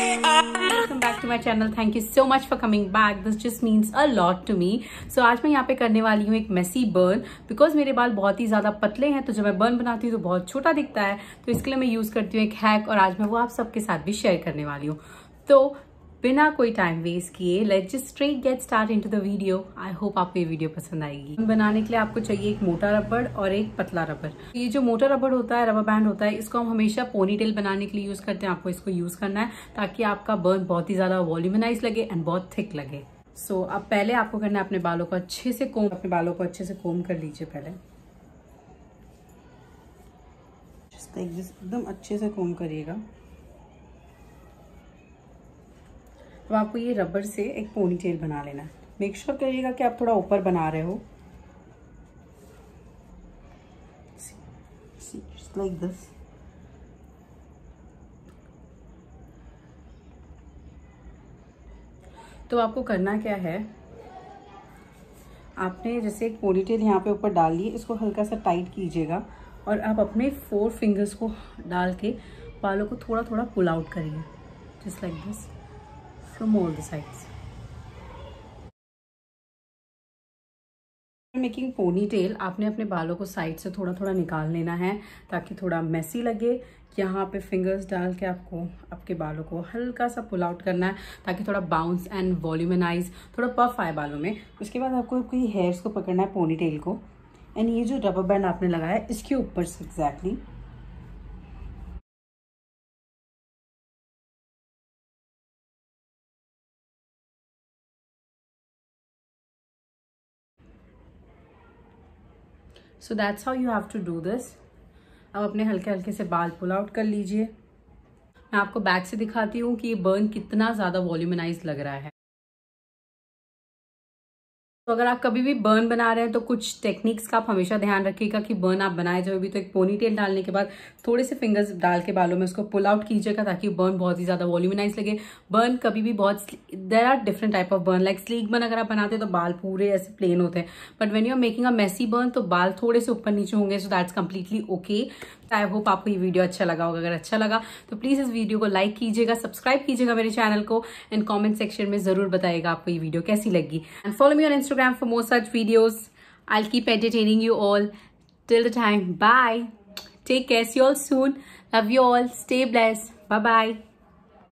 Welcome back to my channel. Thank you so much for coming back this just means a lot to me so आज मैं यहाँ पे करने वाली हूँ एक messy बर्न बिकॉज मेरे बाल बहुत ही ज़्यादा पतले हैं तो जब मैं बर्न बनाती हूँ तो बहुत छोटा दिखता है तो इसके लिए मैं यूज़ करती हूँ एक हैक और आज मैं वो आप सबके साथ भी शेयर करने वाली हूँ तो बिना कोई टाइम वेस्ट किए let just straight get start into the video I hope आपको ये वीडियो पसंद आएगी बनाने के लिए आपको चाहिए एक मोटा रबड़ और एक पतला रबड़ ये जो मोटा रबड़ होता है रबर बैंड होता है इसको हम हमेशा पोनी टेल बनाने के लिए यूज करते हैं आपको इसको यूज करना है ताकि आपका बर्न बहुत ही ज्यादा वॉल्यूमनाइज लगे एंड बहुत थिक लगे सो so, अब पहले आपको करना है अपने बालों को अच्छे से कोम अपने बालों को अच्छे से कोम कर लीजिए पहले एकदम अच्छे से कोम करिएगा तो आपको ये रबर से एक पोनी टेल बना लेना है मेक श्योर करिएगा कि आप थोड़ा ऊपर बना रहे हो लाइक दिस तो आपको करना क्या है आपने जैसे एक टेल यहाँ पे ऊपर डाल ली इसको हल्का सा टाइट कीजिएगा और आप अपने फोर फिंगर्स को डाल के बालों को थोड़ा थोड़ा पुल आउट करिए just like this from all the sides. Making ponytail आपने अपने बालों को साइड से थोड़ा थोड़ा निकाल लेना है ताकि थोड़ा मेसी लगे यहाँ पे फिंगर्स डाल के आपको आपके बालों को हल्का सा पुल आउट करना है ताकि थोड़ा बाउंस एंड वॉल्यूमनाइज थोड़ा पफ आए बालों में उसके बाद आपको कोई हेयर्स को पकड़ना है पोनी टेल को एंड ये जो रबर बैंड आपने लगाया इसके ऊपर से exactly exactly, so that's how you have to do this अब अपने हल्के हल्के से बाल पुल आउट कर लीजिए मैं आपको बैक से दिखाती हूँ कि ये बर्न कितना ज़्यादा वॉल्यूमनाइज लग रहा है तो अगर आप कभी भी बर्न बना रहे हैं तो कुछ टेक्निक्स का आप हमेशा ध्यान रखिएगा कि बर्न आप बनाए जाए भी तो एक पोनी टेल डालने के बाद थोड़े से फिंगर्स डाल के बालों में उसको पुल आउट कीजिएगा ताकि बर्न बहुत ही ज़्यादा वॉल्यूमिनाइज लगे बर्न कभी भी बहुत there are different type of bun like sleek bun अगर आप बनाते हैं तो बाल पूरे ऐसे प्लेन होते हैं but when you are making a messy bun तो बाल थोड़े से ऊपर नीचे होंगे so that's completely okay I hope आपको ये वीडियो अच्छा लगा होगा अगर अच्छा लगा तो प्लीज़ इस वीडियो को लाइक कीजिएगा सब्सक्राइब कीजिएगा मेरे चैनल को एंड कॉमेंट सेक्शन में ज़रूर बताएगा आपको ये वीडियो कैसी लगी and follow me on Instagram for more such videos I keep entertaining you all till the time bye take care you all soon love you all stay bless bye bye